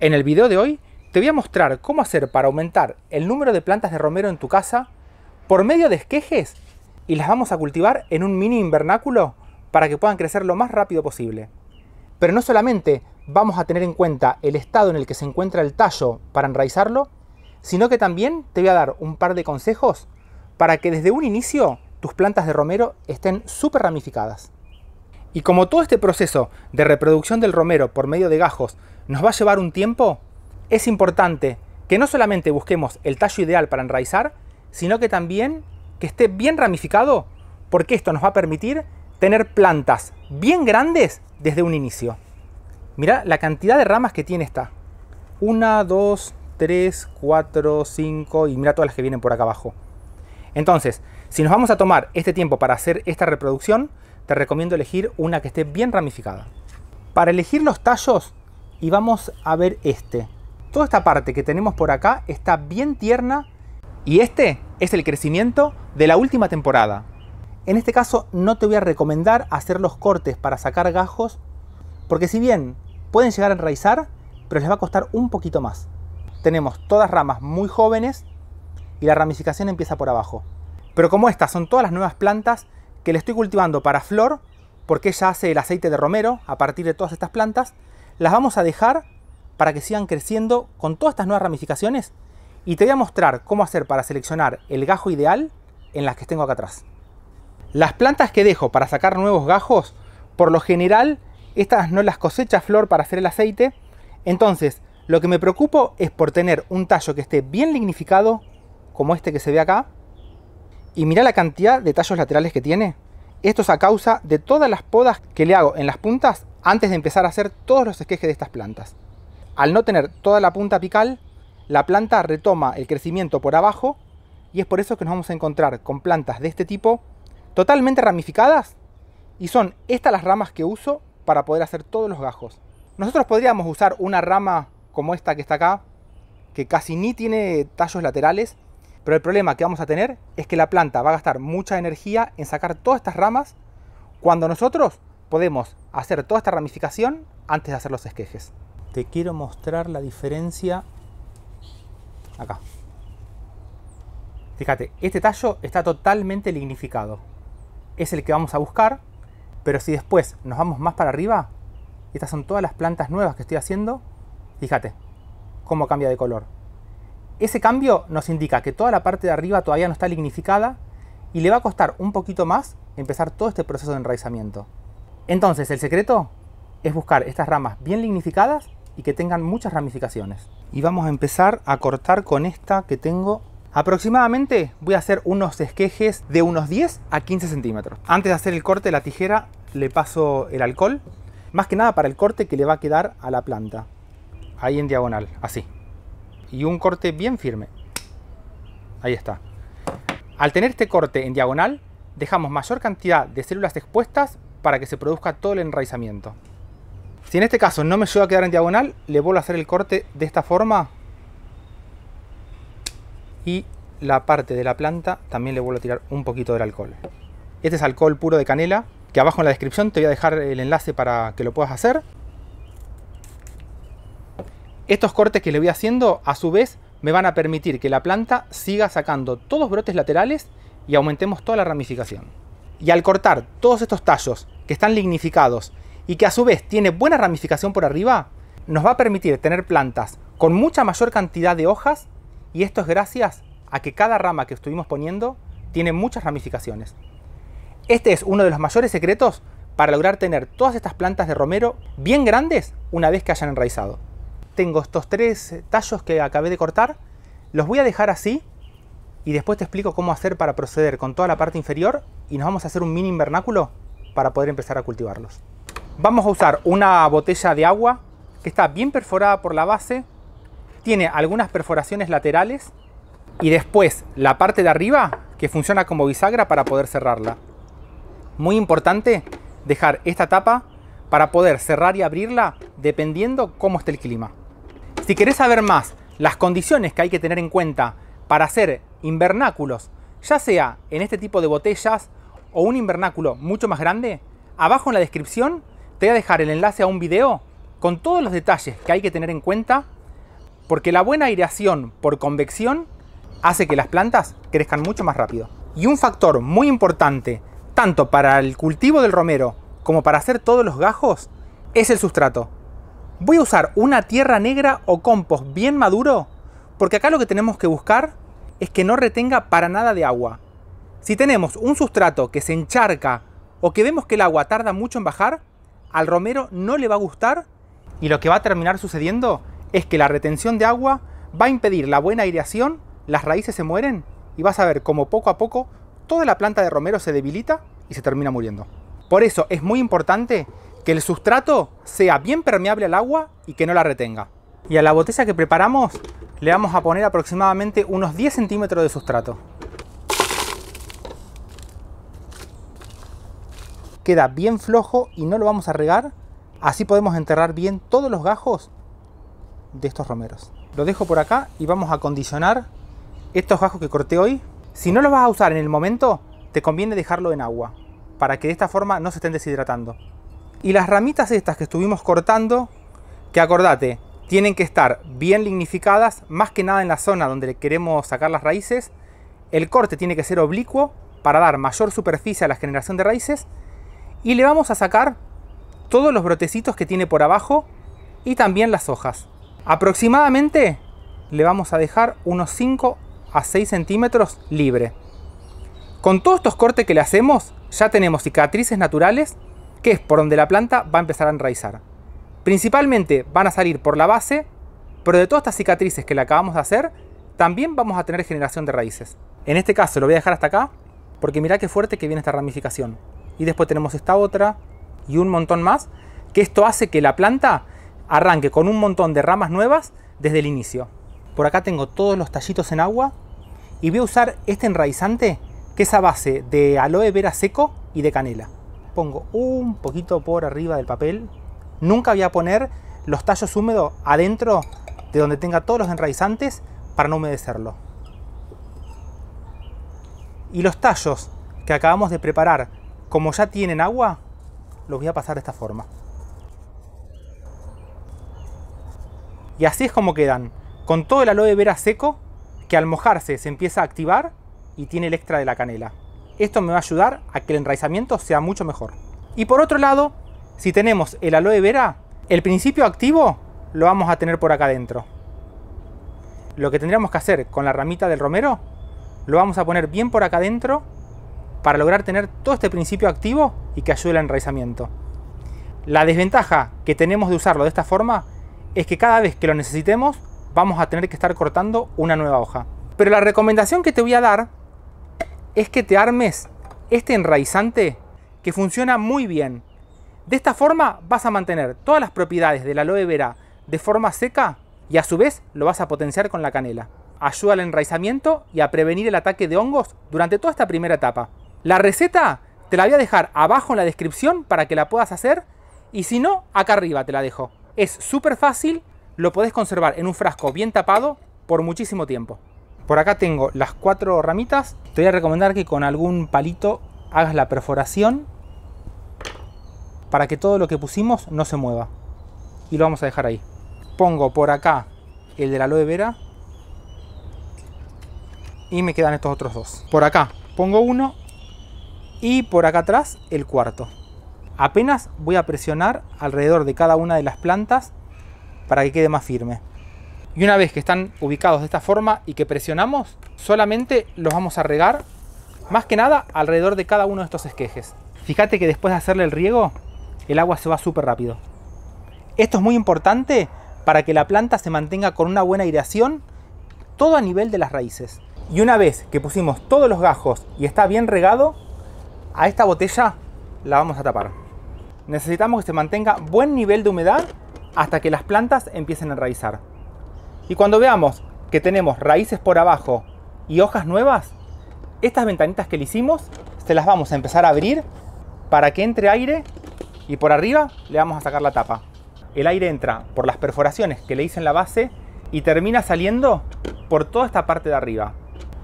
En el video de hoy te voy a mostrar cómo hacer para aumentar el número de plantas de romero en tu casa por medio de esquejes y las vamos a cultivar en un mini invernáculo para que puedan crecer lo más rápido posible. Pero no solamente vamos a tener en cuenta el estado en el que se encuentra el tallo para enraizarlo, sino que también te voy a dar un par de consejos para que desde un inicio tus plantas de romero estén súper ramificadas. Y como todo este proceso de reproducción del romero por medio de gajos ¿Nos va a llevar un tiempo? Es importante que no solamente busquemos el tallo ideal para enraizar, sino que también que esté bien ramificado, porque esto nos va a permitir tener plantas bien grandes desde un inicio. mira la cantidad de ramas que tiene esta. Una, dos, tres, cuatro, cinco y mira todas las que vienen por acá abajo. Entonces, si nos vamos a tomar este tiempo para hacer esta reproducción, te recomiendo elegir una que esté bien ramificada. Para elegir los tallos, y vamos a ver este. Toda esta parte que tenemos por acá está bien tierna y este es el crecimiento de la última temporada. En este caso no te voy a recomendar hacer los cortes para sacar gajos porque si bien pueden llegar a enraizar, pero les va a costar un poquito más. Tenemos todas ramas muy jóvenes y la ramificación empieza por abajo. Pero como estas son todas las nuevas plantas que le estoy cultivando para flor, porque ella hace el aceite de romero a partir de todas estas plantas, las vamos a dejar para que sigan creciendo con todas estas nuevas ramificaciones y te voy a mostrar cómo hacer para seleccionar el gajo ideal en las que tengo acá atrás. Las plantas que dejo para sacar nuevos gajos, por lo general, estas no las cosecha flor para hacer el aceite, entonces lo que me preocupo es por tener un tallo que esté bien lignificado, como este que se ve acá, y mira la cantidad de tallos laterales que tiene. Esto es a causa de todas las podas que le hago en las puntas antes de empezar a hacer todos los esquejes de estas plantas. Al no tener toda la punta apical, la planta retoma el crecimiento por abajo y es por eso que nos vamos a encontrar con plantas de este tipo totalmente ramificadas y son estas las ramas que uso para poder hacer todos los gajos. Nosotros podríamos usar una rama como esta que está acá, que casi ni tiene tallos laterales, pero el problema que vamos a tener es que la planta va a gastar mucha energía en sacar todas estas ramas cuando nosotros podemos hacer toda esta ramificación antes de hacer los esquejes. Te quiero mostrar la diferencia acá. Fíjate, este tallo está totalmente lignificado. Es el que vamos a buscar, pero si después nos vamos más para arriba, estas son todas las plantas nuevas que estoy haciendo, fíjate cómo cambia de color. Ese cambio nos indica que toda la parte de arriba todavía no está lignificada y le va a costar un poquito más empezar todo este proceso de enraizamiento. Entonces, el secreto es buscar estas ramas bien lignificadas y que tengan muchas ramificaciones. Y vamos a empezar a cortar con esta que tengo. Aproximadamente voy a hacer unos esquejes de unos 10 a 15 centímetros. Antes de hacer el corte, la tijera le paso el alcohol. Más que nada para el corte que le va a quedar a la planta. Ahí en diagonal, así y un corte bien firme. Ahí está. Al tener este corte en diagonal, dejamos mayor cantidad de células expuestas para que se produzca todo el enraizamiento. Si en este caso no me ayuda a quedar en diagonal, le vuelvo a hacer el corte de esta forma y la parte de la planta también le vuelvo a tirar un poquito del alcohol. Este es alcohol puro de canela, que abajo en la descripción te voy a dejar el enlace para que lo puedas hacer. Estos cortes que le voy haciendo, a su vez, me van a permitir que la planta siga sacando todos brotes laterales y aumentemos toda la ramificación. Y al cortar todos estos tallos que están lignificados y que a su vez tiene buena ramificación por arriba, nos va a permitir tener plantas con mucha mayor cantidad de hojas y esto es gracias a que cada rama que estuvimos poniendo tiene muchas ramificaciones. Este es uno de los mayores secretos para lograr tener todas estas plantas de romero bien grandes una vez que hayan enraizado tengo estos tres tallos que acabé de cortar, los voy a dejar así y después te explico cómo hacer para proceder con toda la parte inferior y nos vamos a hacer un mini invernáculo para poder empezar a cultivarlos. Vamos a usar una botella de agua que está bien perforada por la base, tiene algunas perforaciones laterales y después la parte de arriba que funciona como bisagra para poder cerrarla. Muy importante dejar esta tapa para poder cerrar y abrirla dependiendo cómo esté el clima. Si querés saber más las condiciones que hay que tener en cuenta para hacer invernáculos, ya sea en este tipo de botellas o un invernáculo mucho más grande, abajo en la descripción te voy a dejar el enlace a un video con todos los detalles que hay que tener en cuenta, porque la buena aireación por convección hace que las plantas crezcan mucho más rápido. Y un factor muy importante, tanto para el cultivo del romero como para hacer todos los gajos, es el sustrato. Voy a usar una tierra negra o compost bien maduro, porque acá lo que tenemos que buscar es que no retenga para nada de agua. Si tenemos un sustrato que se encharca o que vemos que el agua tarda mucho en bajar, al romero no le va a gustar y lo que va a terminar sucediendo es que la retención de agua va a impedir la buena aireación, las raíces se mueren y vas a ver como poco a poco toda la planta de romero se debilita y se termina muriendo. Por eso es muy importante que el sustrato sea bien permeable al agua y que no la retenga. Y a la botella que preparamos le vamos a poner aproximadamente unos 10 centímetros de sustrato. Queda bien flojo y no lo vamos a regar, así podemos enterrar bien todos los gajos de estos romeros. Lo dejo por acá y vamos a condicionar estos gajos que corté hoy. Si no los vas a usar en el momento, te conviene dejarlo en agua, para que de esta forma no se estén deshidratando. Y las ramitas estas que estuvimos cortando, que acordate, tienen que estar bien lignificadas, más que nada en la zona donde queremos sacar las raíces. El corte tiene que ser oblicuo para dar mayor superficie a la generación de raíces. Y le vamos a sacar todos los brotecitos que tiene por abajo y también las hojas. Aproximadamente le vamos a dejar unos 5 a 6 centímetros libre. Con todos estos cortes que le hacemos, ya tenemos cicatrices naturales que es por donde la planta va a empezar a enraizar. Principalmente van a salir por la base, pero de todas estas cicatrices que le acabamos de hacer, también vamos a tener generación de raíces. En este caso lo voy a dejar hasta acá, porque mirá qué fuerte que viene esta ramificación. Y después tenemos esta otra y un montón más, que esto hace que la planta arranque con un montón de ramas nuevas desde el inicio. Por acá tengo todos los tallitos en agua y voy a usar este enraizante que es a base de aloe vera seco y de canela pongo un poquito por arriba del papel. Nunca voy a poner los tallos húmedos adentro de donde tenga todos los enraizantes para no humedecerlo. Y los tallos que acabamos de preparar, como ya tienen agua, los voy a pasar de esta forma. Y así es como quedan, con todo el aloe vera seco, que al mojarse se empieza a activar y tiene el extra de la canela esto me va a ayudar a que el enraizamiento sea mucho mejor. Y por otro lado, si tenemos el aloe vera, el principio activo lo vamos a tener por acá adentro. Lo que tendríamos que hacer con la ramita del romero, lo vamos a poner bien por acá adentro para lograr tener todo este principio activo y que ayude al enraizamiento. La desventaja que tenemos de usarlo de esta forma es que cada vez que lo necesitemos vamos a tener que estar cortando una nueva hoja. Pero la recomendación que te voy a dar es que te armes este enraizante que funciona muy bien. De esta forma vas a mantener todas las propiedades la aloe vera de forma seca y a su vez lo vas a potenciar con la canela. Ayuda al enraizamiento y a prevenir el ataque de hongos durante toda esta primera etapa. La receta te la voy a dejar abajo en la descripción para que la puedas hacer y si no, acá arriba te la dejo. Es súper fácil, lo podés conservar en un frasco bien tapado por muchísimo tiempo. Por acá tengo las cuatro ramitas. Te voy a recomendar que con algún palito hagas la perforación para que todo lo que pusimos no se mueva. Y lo vamos a dejar ahí. Pongo por acá el de la aloe vera. Y me quedan estos otros dos. Por acá pongo uno. Y por acá atrás el cuarto. Apenas voy a presionar alrededor de cada una de las plantas para que quede más firme. Y una vez que están ubicados de esta forma y que presionamos, solamente los vamos a regar, más que nada, alrededor de cada uno de estos esquejes. Fíjate que después de hacerle el riego, el agua se va súper rápido. Esto es muy importante para que la planta se mantenga con una buena aireación, todo a nivel de las raíces. Y una vez que pusimos todos los gajos y está bien regado, a esta botella la vamos a tapar. Necesitamos que se mantenga buen nivel de humedad hasta que las plantas empiecen a enraizar. Y cuando veamos que tenemos raíces por abajo y hojas nuevas, estas ventanitas que le hicimos, se las vamos a empezar a abrir para que entre aire y por arriba le vamos a sacar la tapa. El aire entra por las perforaciones que le hice en la base y termina saliendo por toda esta parte de arriba.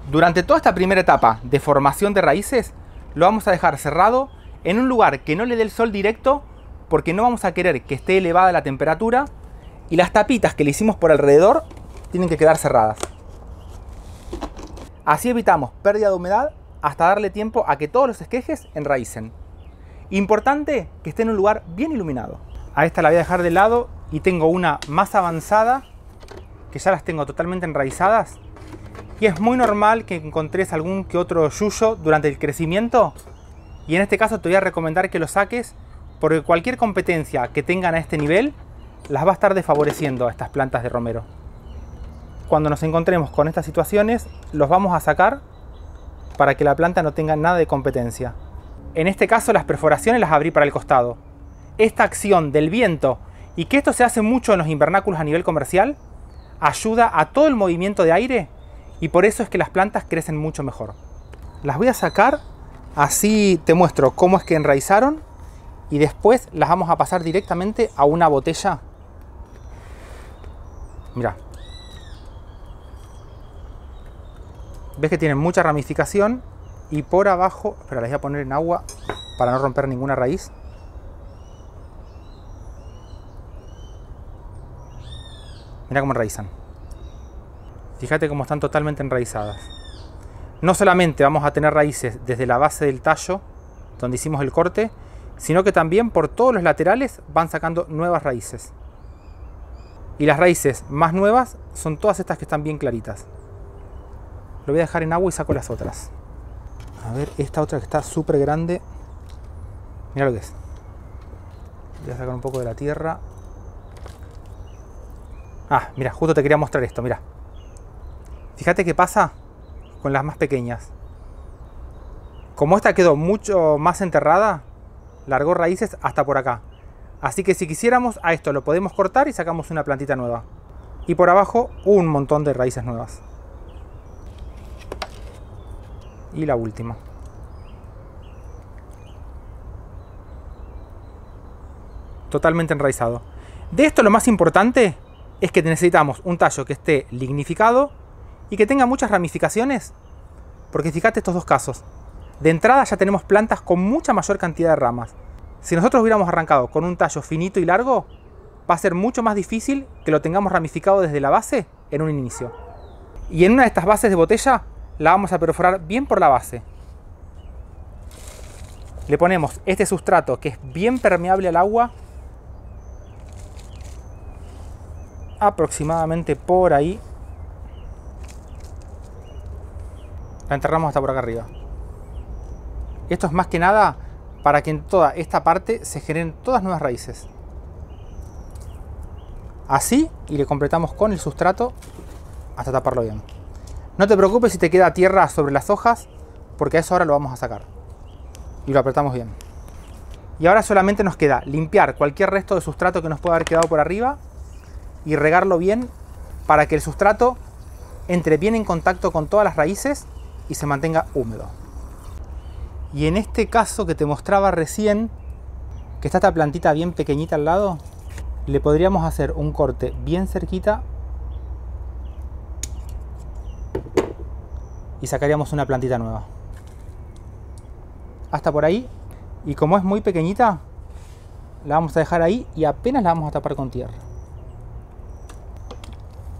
Durante toda esta primera etapa de formación de raíces, lo vamos a dejar cerrado en un lugar que no le dé el sol directo porque no vamos a querer que esté elevada la temperatura y las tapitas que le hicimos por alrededor tienen que quedar cerradas. Así evitamos pérdida de humedad hasta darle tiempo a que todos los esquejes enraícen. Importante que esté en un lugar bien iluminado. A esta la voy a dejar de lado y tengo una más avanzada que ya las tengo totalmente enraizadas. Y es muy normal que encontres algún que otro yuyo durante el crecimiento. Y en este caso te voy a recomendar que lo saques porque cualquier competencia que tengan a este nivel las va a estar desfavoreciendo a estas plantas de romero. Cuando nos encontremos con estas situaciones, los vamos a sacar para que la planta no tenga nada de competencia. En este caso las perforaciones las abrí para el costado. Esta acción del viento y que esto se hace mucho en los invernáculos a nivel comercial, ayuda a todo el movimiento de aire y por eso es que las plantas crecen mucho mejor. Las voy a sacar, así te muestro cómo es que enraizaron y después las vamos a pasar directamente a una botella Mirá. Ves que tienen mucha ramificación y por abajo, pero las voy a poner en agua para no romper ninguna raíz. Mira cómo enraizan. Fíjate cómo están totalmente enraizadas. No solamente vamos a tener raíces desde la base del tallo, donde hicimos el corte, sino que también por todos los laterales van sacando nuevas raíces. Y las raíces más nuevas son todas estas que están bien claritas. Lo voy a dejar en agua y saco las otras. A ver, esta otra que está súper grande. Mira lo que es. Voy a sacar un poco de la tierra. Ah, mira, justo te quería mostrar esto, mira. Fíjate qué pasa con las más pequeñas. Como esta quedó mucho más enterrada, largó raíces hasta por acá. Así que si quisiéramos a esto lo podemos cortar y sacamos una plantita nueva. Y por abajo un montón de raíces nuevas. Y la última. Totalmente enraizado. De esto lo más importante es que necesitamos un tallo que esté lignificado y que tenga muchas ramificaciones. Porque fíjate estos dos casos. De entrada ya tenemos plantas con mucha mayor cantidad de ramas si nosotros hubiéramos arrancado con un tallo finito y largo, va a ser mucho más difícil que lo tengamos ramificado desde la base en un inicio. Y en una de estas bases de botella la vamos a perforar bien por la base. Le ponemos este sustrato que es bien permeable al agua, aproximadamente por ahí. La enterramos hasta por acá arriba. Esto es más que nada para que en toda esta parte se generen todas nuevas raíces. Así y le completamos con el sustrato hasta taparlo bien. No te preocupes si te queda tierra sobre las hojas, porque eso ahora lo vamos a sacar. Y lo apretamos bien. Y ahora solamente nos queda limpiar cualquier resto de sustrato que nos pueda haber quedado por arriba y regarlo bien para que el sustrato entre bien en contacto con todas las raíces y se mantenga húmedo. Y en este caso que te mostraba recién, que está esta plantita bien pequeñita al lado, le podríamos hacer un corte bien cerquita y sacaríamos una plantita nueva. Hasta por ahí. Y como es muy pequeñita, la vamos a dejar ahí y apenas la vamos a tapar con tierra.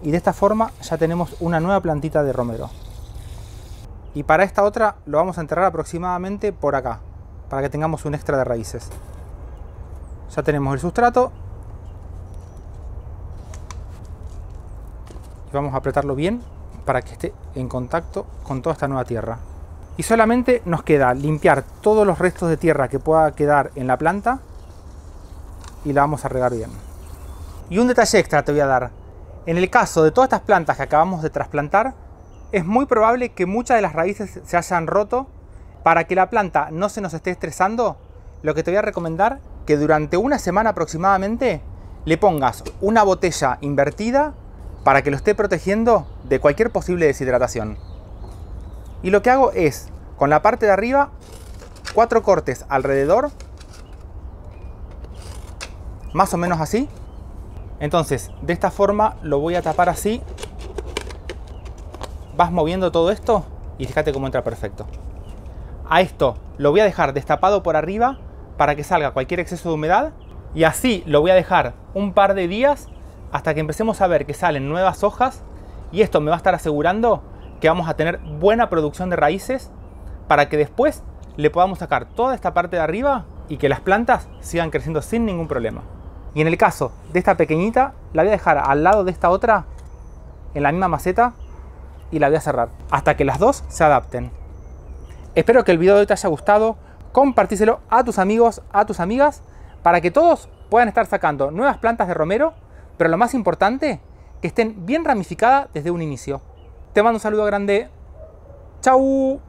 Y de esta forma ya tenemos una nueva plantita de romero y para esta otra lo vamos a enterrar aproximadamente por acá, para que tengamos un extra de raíces. Ya tenemos el sustrato. Y vamos a apretarlo bien para que esté en contacto con toda esta nueva tierra. Y solamente nos queda limpiar todos los restos de tierra que pueda quedar en la planta y la vamos a regar bien. Y un detalle extra te voy a dar. En el caso de todas estas plantas que acabamos de trasplantar, es muy probable que muchas de las raíces se hayan roto. Para que la planta no se nos esté estresando, lo que te voy a recomendar que durante una semana aproximadamente le pongas una botella invertida para que lo esté protegiendo de cualquier posible deshidratación. Y lo que hago es, con la parte de arriba, cuatro cortes alrededor, más o menos así. Entonces, de esta forma lo voy a tapar así vas moviendo todo esto y fíjate cómo entra perfecto. A esto lo voy a dejar destapado por arriba para que salga cualquier exceso de humedad y así lo voy a dejar un par de días hasta que empecemos a ver que salen nuevas hojas y esto me va a estar asegurando que vamos a tener buena producción de raíces para que después le podamos sacar toda esta parte de arriba y que las plantas sigan creciendo sin ningún problema. Y en el caso de esta pequeñita, la voy a dejar al lado de esta otra en la misma maceta y la voy a cerrar hasta que las dos se adapten. Espero que el video de hoy te haya gustado. Compartíselo a tus amigos, a tus amigas, para que todos puedan estar sacando nuevas plantas de romero, pero lo más importante, que estén bien ramificadas desde un inicio. Te mando un saludo grande. ¡Chao!